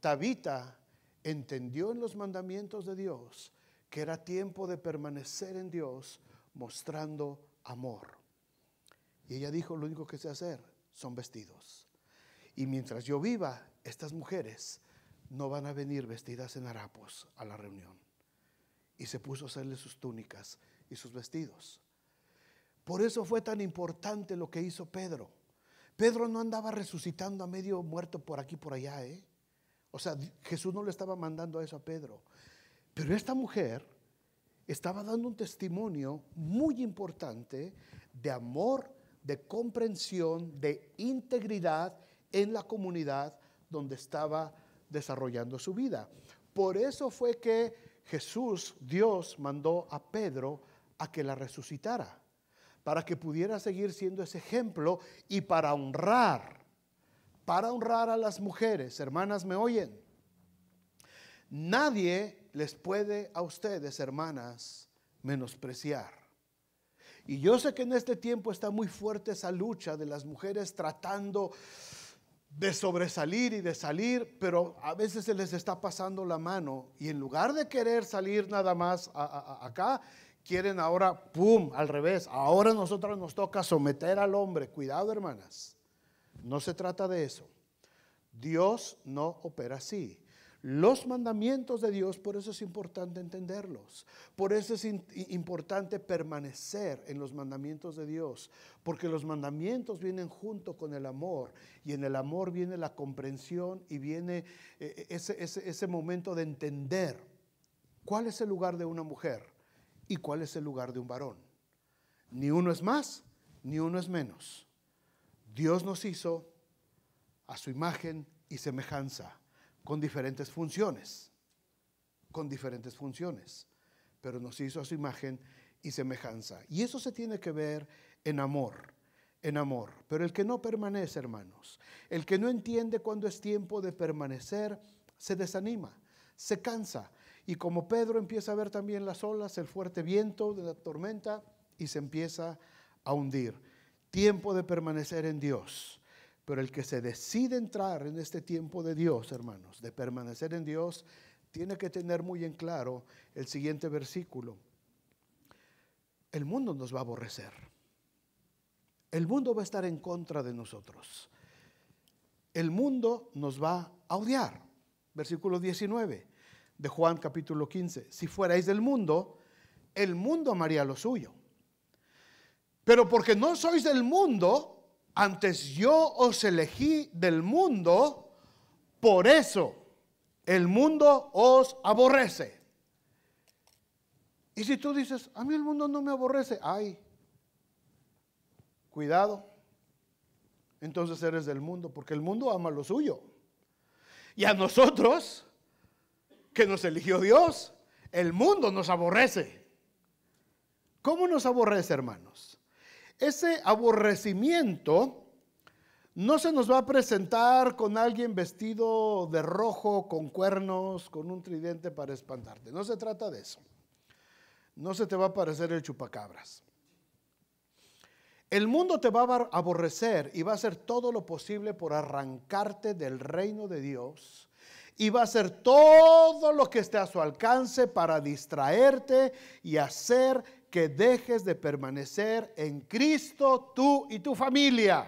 Tabita entendió en los mandamientos de Dios que era tiempo de permanecer en Dios mostrando amor. Y ella dijo, lo único que sé hacer son vestidos. Y mientras yo viva, estas mujeres no van a venir vestidas en harapos a la reunión. Y se puso a hacerle sus túnicas y sus vestidos. Por eso fue tan importante lo que hizo Pedro. Pedro no andaba resucitando a medio muerto por aquí, por allá. ¿eh? O sea, Jesús no le estaba mandando a eso a Pedro. Pero esta mujer estaba dando un testimonio muy importante de amor, de comprensión, de integridad en la comunidad donde estaba desarrollando su vida. Por eso fue que Jesús, Dios, mandó a Pedro a que la resucitara para que pudiera seguir siendo ese ejemplo y para honrar, para honrar a las mujeres. Hermanas, ¿me oyen? Nadie les puede a ustedes, hermanas, menospreciar. Y yo sé que en este tiempo está muy fuerte esa lucha de las mujeres tratando de sobresalir y de salir, pero a veces se les está pasando la mano y en lugar de querer salir nada más acá, quieren ahora, ¡pum!, al revés. Ahora nosotros nos toca someter al hombre. Cuidado, hermanas. No se trata de eso. Dios no opera así. Los mandamientos de Dios, por eso es importante entenderlos. Por eso es importante permanecer en los mandamientos de Dios. Porque los mandamientos vienen junto con el amor. Y en el amor viene la comprensión y viene eh, eh, ese momento de entender cuál es el lugar de una mujer y cuál es el lugar de un varón. Ni uno es más, ni uno es menos. Dios nos hizo a su imagen y semejanza, con diferentes funciones, con diferentes funciones, pero nos hizo a su imagen y semejanza. Y eso se tiene que ver en amor, en amor. Pero el que no permanece, hermanos, el que no entiende cuándo es tiempo de permanecer, se desanima, se cansa, y como Pedro empieza a ver también las olas, el fuerte viento de la tormenta y se empieza a hundir. Tiempo de permanecer en Dios. Pero el que se decide entrar en este tiempo de Dios, hermanos, de permanecer en Dios, tiene que tener muy en claro el siguiente versículo. El mundo nos va a aborrecer. El mundo va a estar en contra de nosotros. El mundo nos va a odiar. Versículo 19 de Juan capítulo 15. Si fuerais del mundo, el mundo amaría lo suyo. Pero porque no sois del mundo, antes yo os elegí del mundo, por eso el mundo os aborrece. Y si tú dices, a mí el mundo no me aborrece, ay, cuidado, entonces eres del mundo, porque el mundo ama lo suyo. Y a nosotros que nos eligió Dios. El mundo nos aborrece. ¿Cómo nos aborrece, hermanos? Ese aborrecimiento no se nos va a presentar con alguien vestido de rojo, con cuernos, con un tridente para espantarte. No se trata de eso. No se te va a parecer el chupacabras. El mundo te va a aborrecer y va a hacer todo lo posible por arrancarte del reino de Dios y va a hacer todo lo que esté a su alcance para distraerte y hacer que dejes de permanecer en Cristo tú y tu familia.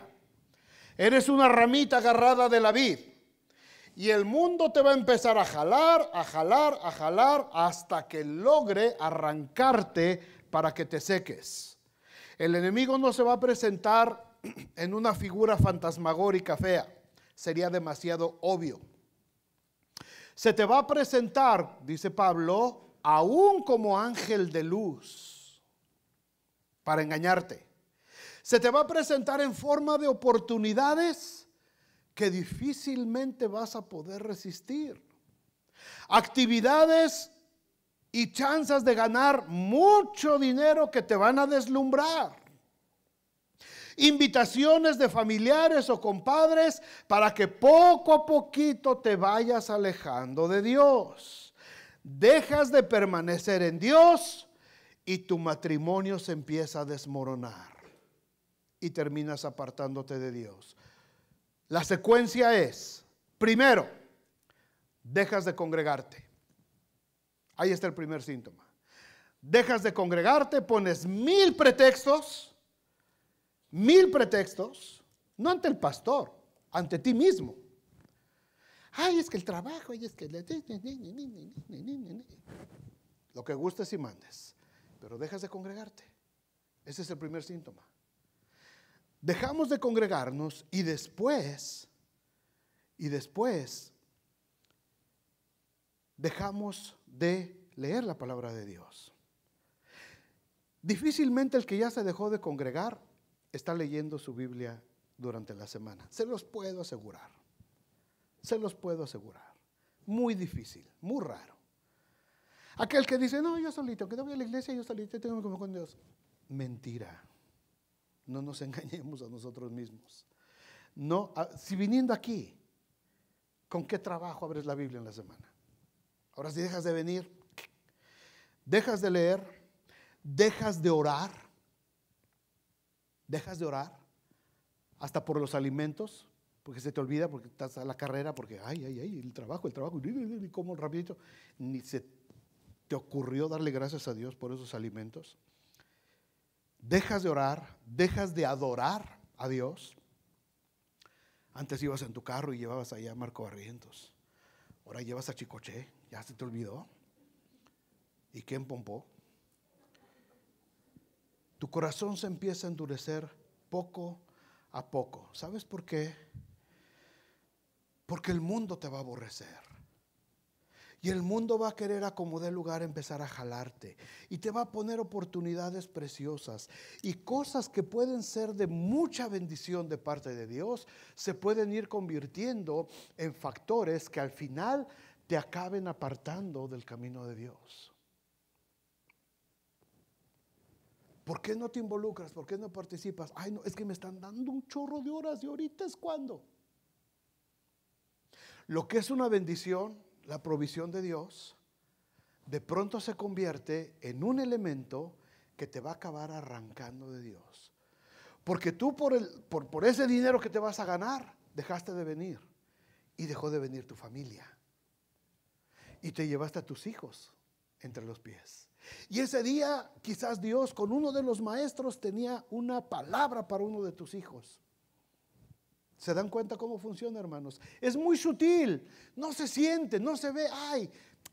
Eres una ramita agarrada de la vid. Y el mundo te va a empezar a jalar, a jalar, a jalar hasta que logre arrancarte para que te seques. El enemigo no se va a presentar en una figura fantasmagórica fea. Sería demasiado obvio. Se te va a presentar, dice Pablo, aún como ángel de luz para engañarte. Se te va a presentar en forma de oportunidades que difícilmente vas a poder resistir. Actividades y chances de ganar mucho dinero que te van a deslumbrar invitaciones de familiares o compadres para que poco a poquito te vayas alejando de Dios. Dejas de permanecer en Dios y tu matrimonio se empieza a desmoronar y terminas apartándote de Dios. La secuencia es, primero, dejas de congregarte. Ahí está el primer síntoma. Dejas de congregarte, pones mil pretextos mil pretextos, no ante el pastor, ante ti mismo. Ay, es que el trabajo, ay, es que... Lo que gustes y mandes, pero dejas de congregarte. Ese es el primer síntoma. Dejamos de congregarnos y después, y después, dejamos de leer la palabra de Dios. Difícilmente el que ya se dejó de congregar está leyendo su Biblia durante la semana. Se los puedo asegurar. Se los puedo asegurar. Muy difícil, muy raro. Aquel que dice, no, yo solito, que no voy a la iglesia, yo solito tengo como con Dios. Mentira. No nos engañemos a nosotros mismos. No, si viniendo aquí, ¿con qué trabajo abres la Biblia en la semana? Ahora si dejas de venir, dejas de leer, dejas de orar, dejas de orar, hasta por los alimentos, porque se te olvida, porque estás a la carrera, porque, ay, ay, ay, el trabajo, el trabajo, y como rapidito, ni se te ocurrió darle gracias a Dios por esos alimentos. Dejas de orar, dejas de adorar a Dios. Antes ibas en tu carro y llevabas allá a Marco Barrientos. Ahora llevas a Chicoche, ya se te olvidó. ¿Y quién pompó? tu corazón se empieza a endurecer poco a poco. ¿Sabes por qué? Porque el mundo te va a aborrecer. Y el mundo va a querer acomodar lugar empezar a jalarte. Y te va a poner oportunidades preciosas. Y cosas que pueden ser de mucha bendición de parte de Dios, se pueden ir convirtiendo en factores que al final te acaben apartando del camino de Dios. ¿Por qué no te involucras? ¿Por qué no participas? Ay, no, es que me están dando un chorro de horas y ahorita es cuando. Lo que es una bendición, la provisión de Dios, de pronto se convierte en un elemento que te va a acabar arrancando de Dios. Porque tú por, el, por, por ese dinero que te vas a ganar, dejaste de venir y dejó de venir tu familia. Y te llevaste a tus hijos entre los pies. Y ese día quizás Dios con uno de los maestros tenía una palabra para uno de tus hijos. ¿Se dan cuenta cómo funciona, hermanos? Es muy sutil, no se siente, no se ve, ay,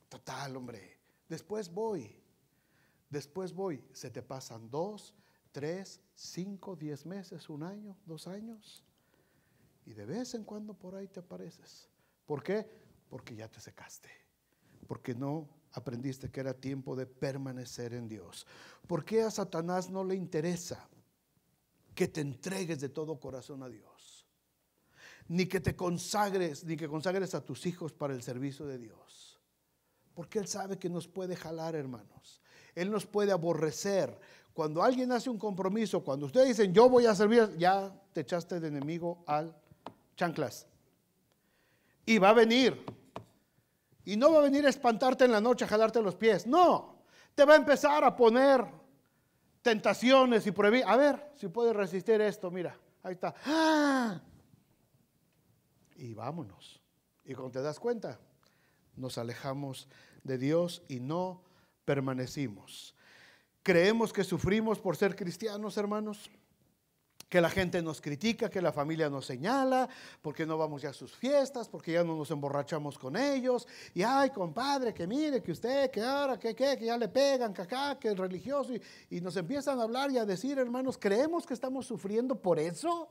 total, hombre, después voy, después voy, se te pasan dos, tres, cinco, diez meses, un año, dos años, y de vez en cuando por ahí te apareces. ¿Por qué? Porque ya te secaste, porque no aprendiste que era tiempo de permanecer en Dios. ¿Por qué a Satanás no le interesa que te entregues de todo corazón a Dios? Ni que te consagres, ni que consagres a tus hijos para el servicio de Dios. Porque Él sabe que nos puede jalar, hermanos. Él nos puede aborrecer. Cuando alguien hace un compromiso, cuando ustedes dicen, yo voy a servir, ya te echaste de enemigo al chanclas. Y va a venir y no va a venir a espantarte en la noche a jalarte los pies. No, te va a empezar a poner tentaciones y prohibir. A ver si puedes resistir esto, mira, ahí está. ¡Ah! Y vámonos. Y cuando te das cuenta, nos alejamos de Dios y no permanecimos. ¿Creemos que sufrimos por ser cristianos, hermanos? que la gente nos critica, que la familia nos señala, porque no vamos ya a sus fiestas, porque ya no nos emborrachamos con ellos. Y ay, compadre, que mire, que usted, que ahora, que que ya le pegan, que que es religioso. y nos empiezan a hablar y a decir, hermanos, ¿creemos que estamos sufriendo por eso?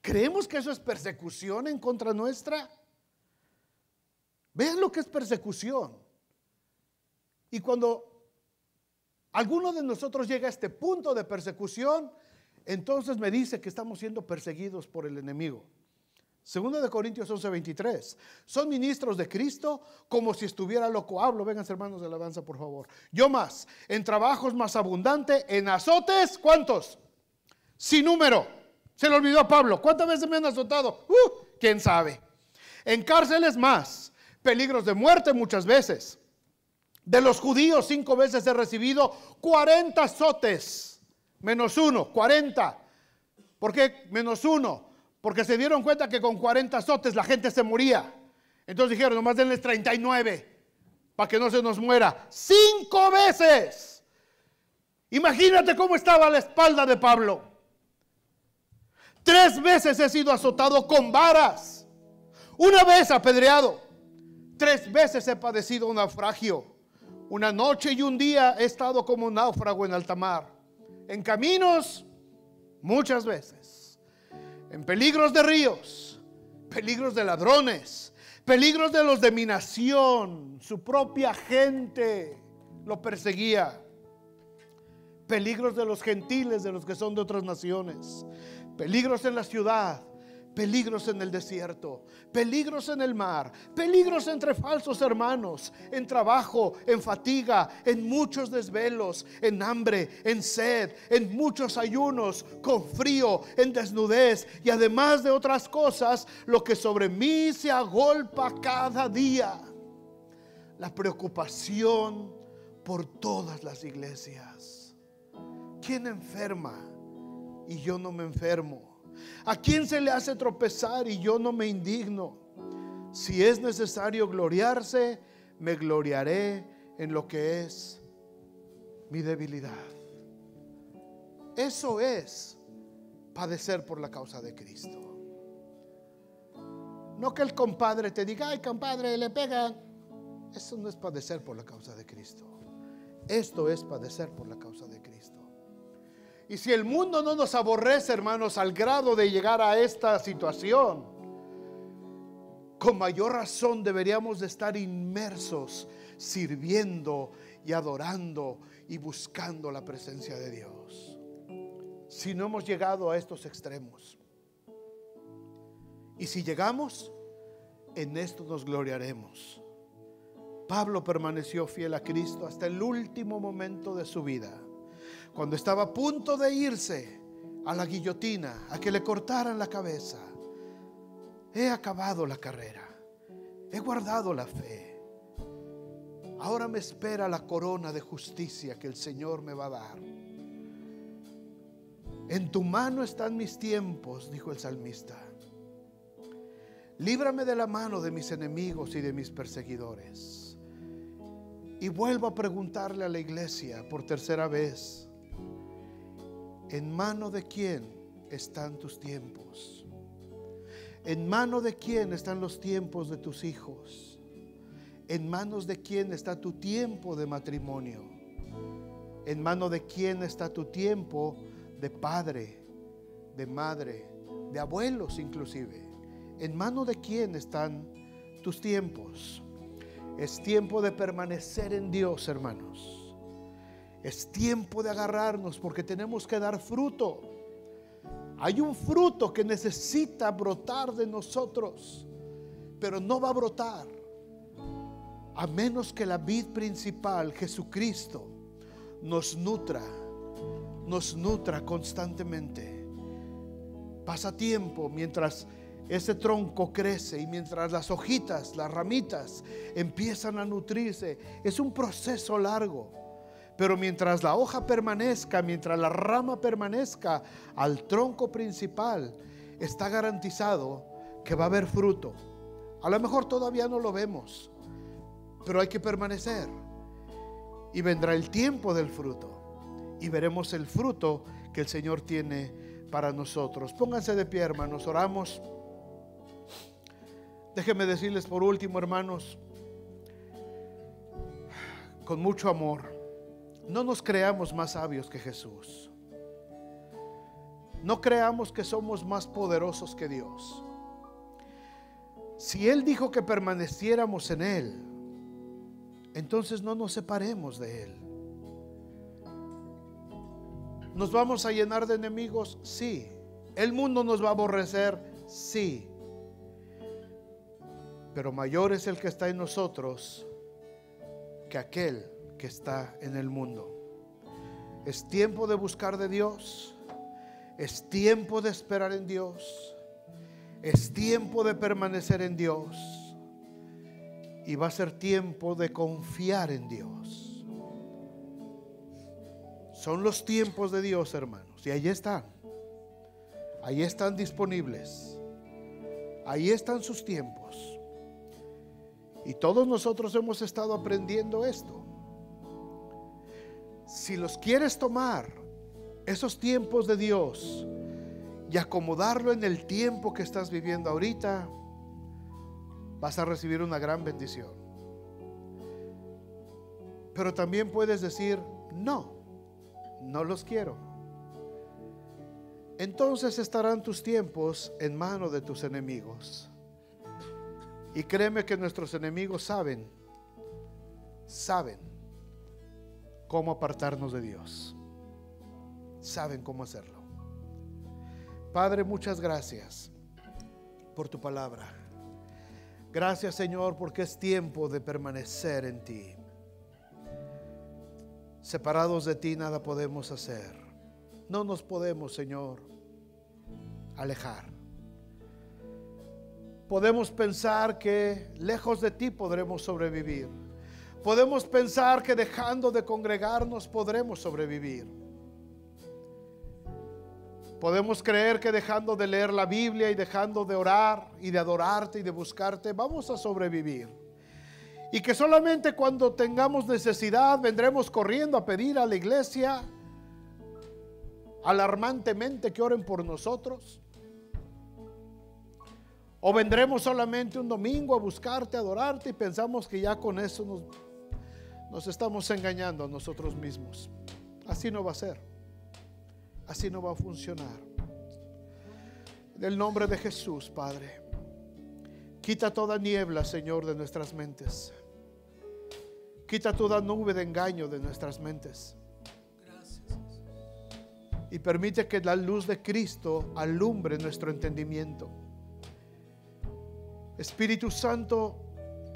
¿Creemos que eso es persecución en contra nuestra? Vean lo que es persecución. Y cuando alguno de nosotros llega a este punto de persecución, entonces me dice que estamos siendo perseguidos por el enemigo. Segunda de Corintios 11:23. Son ministros de Cristo como si estuviera loco. Hablo, vengan hermanos de alabanza, por favor. Yo más, en trabajos más abundante, en azotes, ¿cuántos? Sin número. Se le olvidó a Pablo. ¿Cuántas veces me han azotado? Uh, ¿Quién sabe? En cárceles más, peligros de muerte muchas veces. De los judíos cinco veces he recibido 40 azotes Menos uno, 40. ¿Por qué menos uno? Porque se dieron cuenta que con 40 azotes la gente se moría. Entonces dijeron, nomás denles 39 para que no se nos muera. Cinco veces. Imagínate cómo estaba la espalda de Pablo. Tres veces he sido azotado con varas. Una vez apedreado. Tres veces he padecido un naufragio. Una noche y un día he estado como un náufrago en alta mar en caminos muchas veces, en peligros de ríos, peligros de ladrones, peligros de los de mi nación, su propia gente lo perseguía, peligros de los gentiles, de los que son de otras naciones, peligros en la ciudad, peligros en el desierto, peligros en el mar, peligros entre falsos hermanos, en trabajo, en fatiga, en muchos desvelos, en hambre, en sed, en muchos ayunos, con frío, en desnudez y además de otras cosas, lo que sobre mí se agolpa cada día, la preocupación por todas las iglesias. ¿Quién enferma y yo no me enfermo? ¿A quién se le hace tropezar y yo no me indigno? Si es necesario gloriarse, me gloriaré en lo que es mi debilidad. Eso es padecer por la causa de Cristo. No que el compadre te diga, ay compadre, le pega Eso no es padecer por la causa de Cristo. Esto es padecer por la causa de Cristo. Y si el mundo no nos aborrece, hermanos, al grado de llegar a esta situación, con mayor razón deberíamos de estar inmersos sirviendo y adorando y buscando la presencia de Dios. Si no hemos llegado a estos extremos. Y si llegamos, en esto nos gloriaremos. Pablo permaneció fiel a Cristo hasta el último momento de su vida cuando estaba a punto de irse a la guillotina, a que le cortaran la cabeza, he acabado la carrera, he guardado la fe. Ahora me espera la corona de justicia que el Señor me va a dar. En tu mano están mis tiempos, dijo el salmista. Líbrame de la mano de mis enemigos y de mis perseguidores. Y vuelvo a preguntarle a la iglesia por tercera vez, ¿En mano de quién están tus tiempos? ¿En mano de quién están los tiempos de tus hijos? ¿En manos de quién está tu tiempo de matrimonio? ¿En mano de quién está tu tiempo de padre, de madre, de abuelos inclusive? ¿En mano de quién están tus tiempos? Es tiempo de permanecer en Dios, hermanos. Es tiempo de agarrarnos porque tenemos que dar fruto. Hay un fruto que necesita brotar de nosotros, pero no va a brotar a menos que la vid principal, Jesucristo, nos nutra, nos nutra constantemente. Pasa tiempo mientras ese tronco crece y mientras las hojitas, las ramitas empiezan a nutrirse. Es un proceso largo pero mientras la hoja permanezca, mientras la rama permanezca al tronco principal, está garantizado que va a haber fruto. A lo mejor todavía no lo vemos, pero hay que permanecer. Y vendrá el tiempo del fruto. Y veremos el fruto que el Señor tiene para nosotros. Pónganse de pie, hermanos, oramos. Déjenme decirles por último, hermanos, con mucho amor no nos creamos más sabios que Jesús. No creamos que somos más poderosos que Dios. Si Él dijo que permaneciéramos en Él, entonces no nos separemos de Él. ¿Nos vamos a llenar de enemigos? Sí. ¿El mundo nos va a aborrecer? Sí. Pero mayor es el que está en nosotros que aquel que está en el mundo. Es tiempo de buscar de Dios. Es tiempo de esperar en Dios. Es tiempo de permanecer en Dios. Y va a ser tiempo de confiar en Dios. Son los tiempos de Dios, hermanos. Y ahí están. Ahí están disponibles. Ahí están sus tiempos. Y todos nosotros hemos estado aprendiendo esto si los quieres tomar, esos tiempos de Dios, y acomodarlo en el tiempo que estás viviendo ahorita, vas a recibir una gran bendición. Pero también puedes decir, no, no los quiero. Entonces estarán tus tiempos en mano de tus enemigos. Y créeme que nuestros enemigos saben, saben cómo apartarnos de Dios. Saben cómo hacerlo. Padre, muchas gracias por tu palabra. Gracias Señor porque es tiempo de permanecer en ti. Separados de ti nada podemos hacer. No nos podemos, Señor, alejar. Podemos pensar que lejos de ti podremos sobrevivir Podemos pensar que dejando de congregarnos podremos sobrevivir. Podemos creer que dejando de leer la Biblia y dejando de orar y de adorarte y de buscarte, vamos a sobrevivir. Y que solamente cuando tengamos necesidad vendremos corriendo a pedir a la iglesia alarmantemente que oren por nosotros. O vendremos solamente un domingo a buscarte, adorarte y pensamos que ya con eso nos nos estamos engañando a nosotros mismos. Así no va a ser. Así no va a funcionar. En el nombre de Jesús, Padre. Quita toda niebla, Señor, de nuestras mentes. Quita toda nube de engaño de nuestras mentes. Y permite que la luz de Cristo alumbre nuestro entendimiento. Espíritu Santo,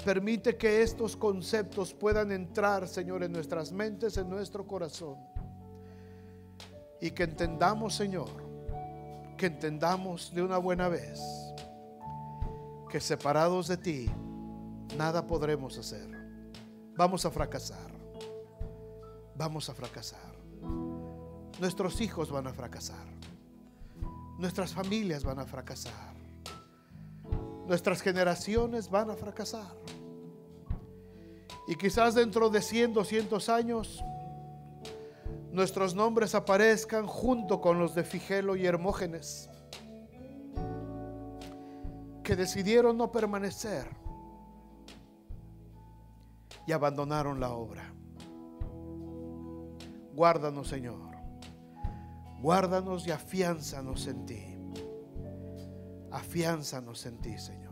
Permite que estos conceptos puedan entrar, Señor, en nuestras mentes, en nuestro corazón. Y que entendamos, Señor, que entendamos de una buena vez que separados de ti, nada podremos hacer. Vamos a fracasar. Vamos a fracasar. Nuestros hijos van a fracasar. Nuestras familias van a fracasar nuestras generaciones van a fracasar. Y quizás dentro de 100, 200 años, nuestros nombres aparezcan junto con los de Figelo y Hermógenes, que decidieron no permanecer y abandonaron la obra. Guárdanos, Señor. Guárdanos y afianzanos en ti. Afiánzanos en ti, Señor.